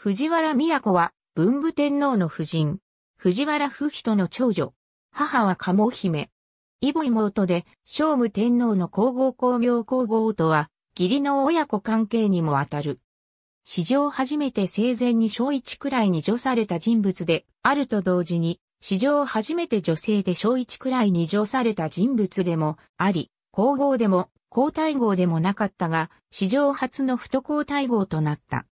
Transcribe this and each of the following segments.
藤原都は文武天皇の夫人。藤原夫人の長女。母は鴨姫。異母妹で、聖武天皇の皇后皇明皇后とは、義理の親子関係にもあたる。史上初めて生前に小一くらいに除された人物であると同時に、史上初めて女性で小一くらいに除された人物でもあり、皇后でも皇太后でもなかったが、史上初の不都皇太后となった。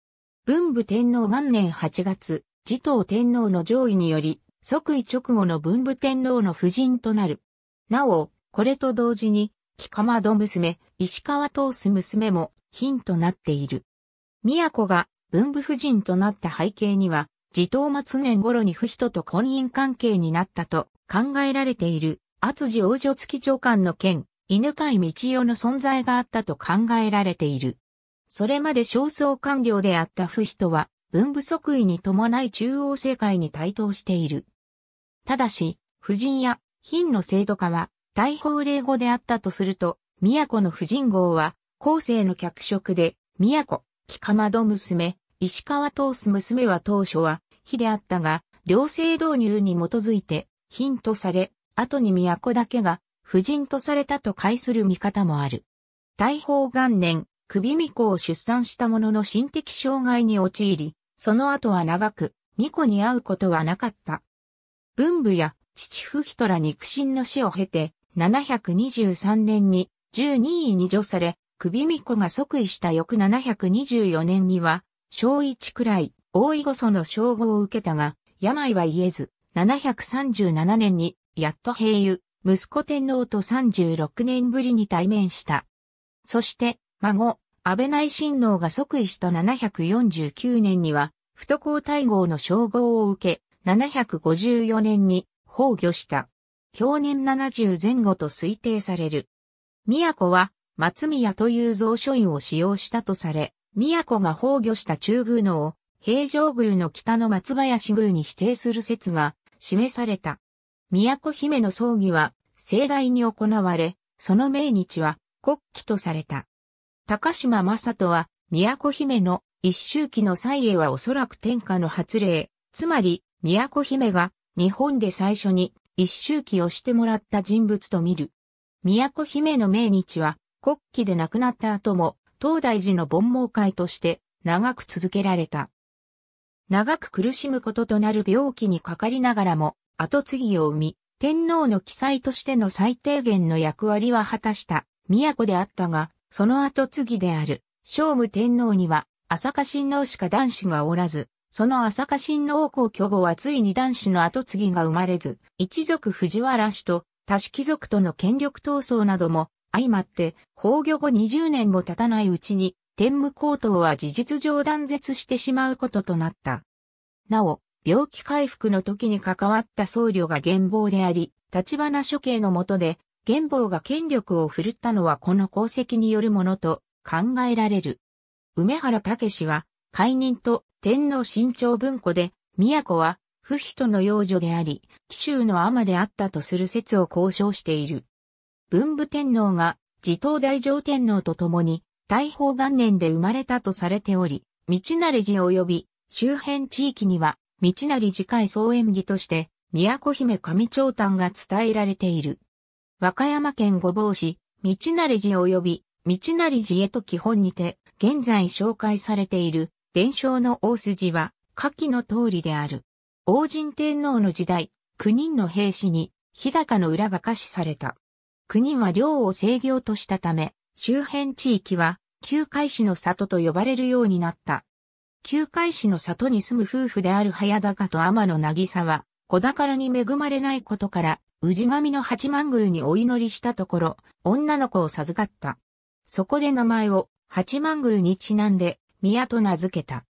文武天皇元年8月、持統天皇の上位により、即位直後の文武天皇の夫人となる。なお、これと同時に、木かまど娘、石川通す娘も、貧となっている。都が文武夫人となった背景には、持統末年頃に不人と婚姻関係になったと考えられている、厚地王女付長官の件、犬飼道夫の存在があったと考えられている。それまで焦燥官僚であった不比とは、文部即位に伴い中央政界に台頭している。ただし、夫人や貧の制度化は、大法令語であったとすると、都の婦人号は、後世の脚色で、都、木ど娘、石川通す娘は当初は、非であったが、両性導入に基づいて、貧とされ、後に都だけが、婦人とされたと解する見方もある。大宝元年、首巫女を出産したものの心的障害に陥り、その後は長く、巫女に会うことはなかった。文武や父不人ら肉親の死を経て、723年に12位に除され、首巫女が即位した翌724年には、小一くらい、大井御祖の称号を受けたが、病は言えず、737年に、やっと平友、息子天皇と36年ぶりに対面した。そして、孫、安倍内親王が即位した749年には、不都皇太后の称号を受け、754年に崩御した。去年70前後と推定される。都は、松宮という蔵書院を使用したとされ、都が崩御した中宮のを、平城宮の北の松林宮に否定する説が示された。都姫の葬儀は盛大に行われ、その命日は国旗とされた。高島正人は、都姫の一周期の際へはおそらく天下の発令、つまり、都姫が日本で最初に一周期をしてもらった人物と見る。都姫の命日は、国旗で亡くなった後も、東大寺の盆毛会として長く続けられた。長く苦しむこととなる病気にかかりながらも、後継ぎを生み、天皇の記載としての最低限の役割は果たした、都であったが、その後継ぎである、聖武天皇には、朝霞親王しか男子がおらず、その朝霞親王皇居後はついに男子の後継ぎが生まれず、一族藤原氏と多子貴族との権力闘争なども相まって、崩御後20年も経たないうちに、天武皇統は事実上断絶してしまうこととなった。なお、病気回復の時に関わった僧侶が現亡であり、立花処刑の下で元宝が権力を振るったのはこの功績によるものと考えられる。梅原武氏は、解任と天皇新朝文庫で、都は、不人の養女であり、紀州の尼であったとする説を交渉している。文武天皇が、自東大上天皇と共に、大宝元年で生まれたとされており、道成寺及び周辺地域には、道成寺会総演儀として、都姫上長丹が伝えられている。和歌山県御坊市、道成寺及び、道成寺へと基本にて、現在紹介されている、伝承の大筋は、下記の通りである。王神天皇の時代、九人の兵士に、日高の裏が可視された。国は領を制御としたため、周辺地域は、旧海市の里と呼ばれるようになった。旧海市の里に住む夫婦である早高と天野渚は、子宝に恵まれないことから、宇治神の八幡宮にお祈りしたところ、女の子を授かった。そこで名前を八幡宮にちなんで、宮と名付けた。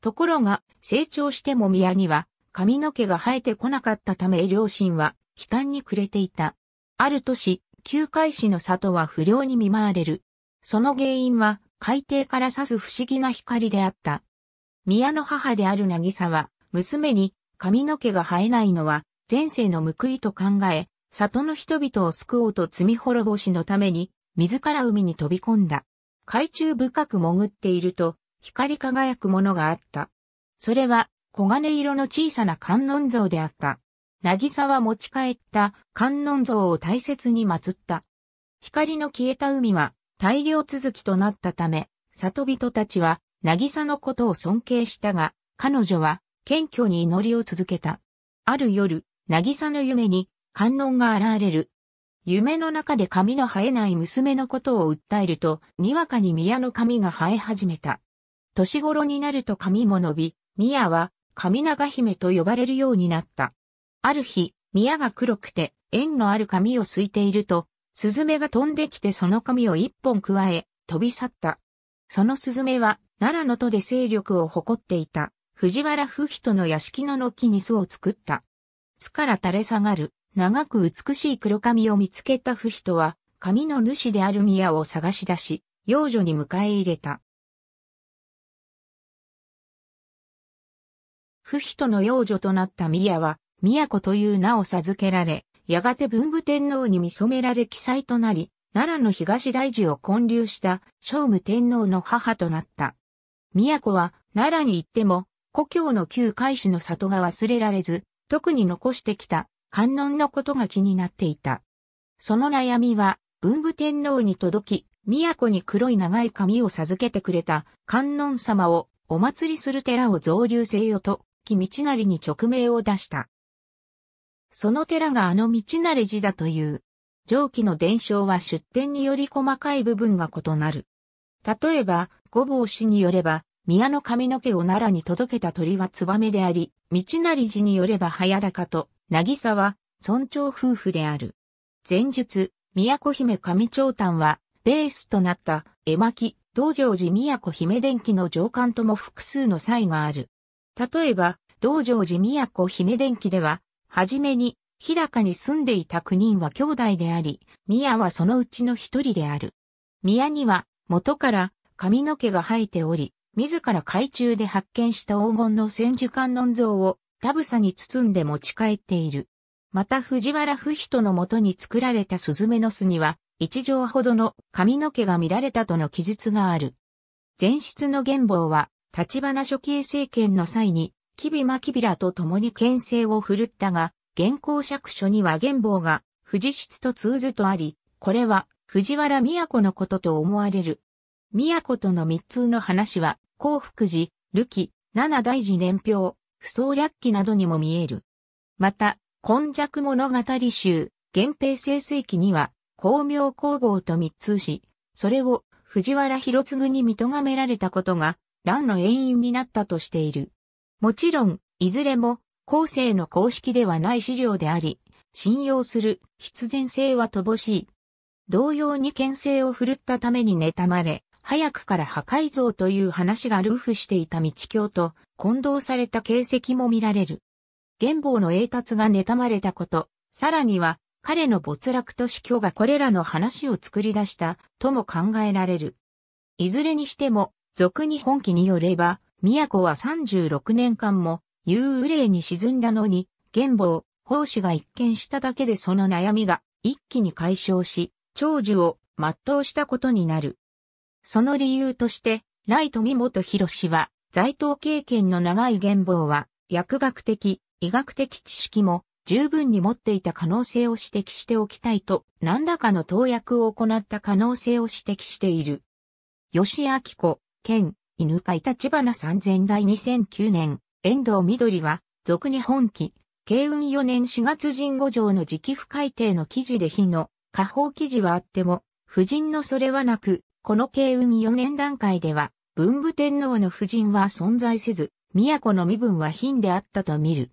ところが、成長しても宮には髪の毛が生えてこなかったため両親は悲嘆に暮れていた。ある年、旧海市の里は不良に見舞われる。その原因は海底から刺す不思議な光であった。宮の母である渚は、娘に髪の毛が生えないのは前世の報いと考え、里の人々を救おうと罪滅ぼしのために、自ら海に飛び込んだ。海中深く潜っていると、光り輝くものがあった。それは、黄金色の小さな観音像であった。渚は持ち帰った観音像を大切に祀った。光の消えた海は大量続きとなったため、里人たちは渚のことを尊敬したが、彼女は謙虚に祈りを続けた。ある夜、渚の夢に観音が現れる。夢の中で髪の生えない娘のことを訴えると、にわかに宮の髪が生え始めた。年頃になると髪も伸び、宮は髪長姫と呼ばれるようになった。ある日、宮が黒くて縁のある髪をすいていると、スズメが飛んできてその髪を一本加え、飛び去った。そのスズメは、奈良の都で勢力を誇っていた、藤原不人の屋敷の軒に巣を作った。巣から垂れ下がる、長く美しい黒髪を見つけた不人は、髪の主である宮を探し出し、幼女に迎え入れた。不人の幼女となった宮は、都という名を授けられ、やがて文武天皇に見染められ記載となり、奈良の東大寺を建立した聖武天皇の母となった。宮子は奈良に行っても、故郷の旧海市の里が忘れられず、特に残してきた観音のことが気になっていた。その悩みは文武天皇に届き、都に黒い長い髪を授けてくれた観音様をお祭りする寺を造立せよと、木道成に勅命を出した。その寺があの道成寺だという。上記の伝承は出典により細かい部分が異なる。例えば、五坊氏によれば、宮の髪の毛を奈良に届けた鳥は燕であり、道成寺によれば早高と、渚は、村長夫婦である。前述、宮古姫上長短は、ベースとなった、絵巻、道成寺宮古姫伝記の上巻とも複数の際がある。例えば、道成寺宮古姫伝記では、はじめに、日高に住んでいた9人は兄弟であり、宮はそのうちの一人である。宮には、元から髪の毛が生えており、自ら海中で発見した黄金の千手観音像を田サに包んで持ち帰っている。また藤原不人のもとに作られたスズメの巣には、一畳ほどの髪の毛が見られたとの記述がある。前室の元宝は、立花初期政権の際に、キビマキビラと共に牽制を振るったが、現行釈書には元宝が、藤室と通ずとあり、これは、藤原都のことと思われる。都との密通の話は、幸福寺、るき、七大寺年表、不相略記などにも見える。また、今弱物語集、源平清水記には、光明皇后と密通し、それを藤原博次に見とがめられたことが、乱の遠因になったとしている。もちろん、いずれも、後世の公式ではない資料であり、信用する必然性は乏しい。同様に牽制を振るったために妬まれ、早くから破壊像という話がルーフしていた道教と混同された形跡も見られる。元宝の栄達が妬まれたこと、さらには彼の没落と死去がこれらの話を作り出したとも考えられる。いずれにしても、俗に本記によれば、都は36年間も幽霊に沈んだのに、元宝、奉仕が一見しただけでその悩みが一気に解消し、長寿を全うしたことになる。その理由として、ライトミモト・ヒロシは、在党経験の長い現望は、薬学的、医学的知識も十分に持っていた可能性を指摘しておきたいと、何らかの投薬を行った可能性を指摘している。吉明子、県、犬飼立花3000代2009年、遠藤緑は、俗に本期、慶運4年4月神五条の直付改定の記事で日の、下方記事はあっても、夫人のそれはなく、この慶運4年段階では、文武天皇の夫人は存在せず、都の身分は貧であったと見る。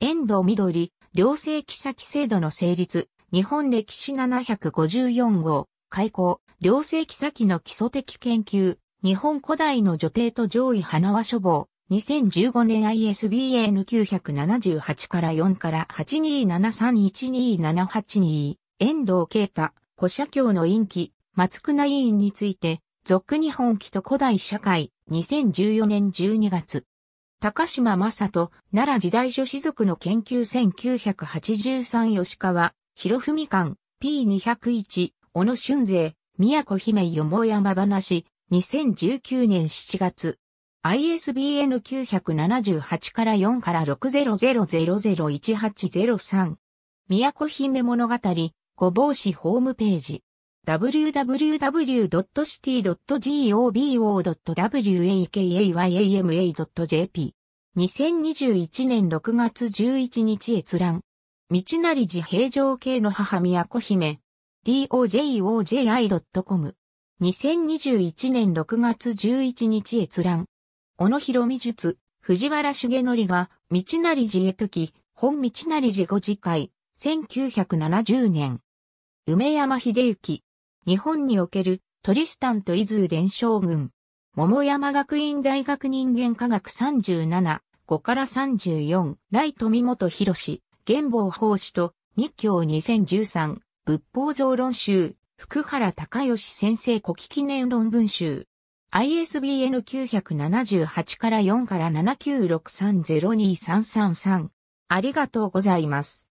遠藤緑、両政記先制度の成立、日本歴史754号、開校、両政記先の基礎的研究、日本古代の女帝と上位花輪書房、2015年 ISBN978 から4から827312782、遠藤啓太、古社教の陰気、松倉委員について、俗日本記と古代社会、2014年12月。高島正人、奈良時代諸士族の研究1983吉川、広文館、P201、小野俊税、宮古姫よもやま話、2019年7月。ISBN 978から4から6 0 0 0 0 1 8 0 3宮古姫物語、ごぼう市ホームページ。www.city.gobo.wakayama.jp。2021年6月11日閲覧。道なり自平常系の母宮小姫。dojoj.com i。2021年6月11日閲覧。小野博美術、藤原重則が、道なり寺へとき、本道なり寺ご次会、1970年。梅山秀幸、日本におけるトリスタンと伊豆連将軍。桃山学院大学人間科学37、5から34、ライトト・本博士、玄坊法師と、密教2013、仏法増論集、福原隆義先生古記記念論文集。ISBN 978から4から796302333。ありがとうございます。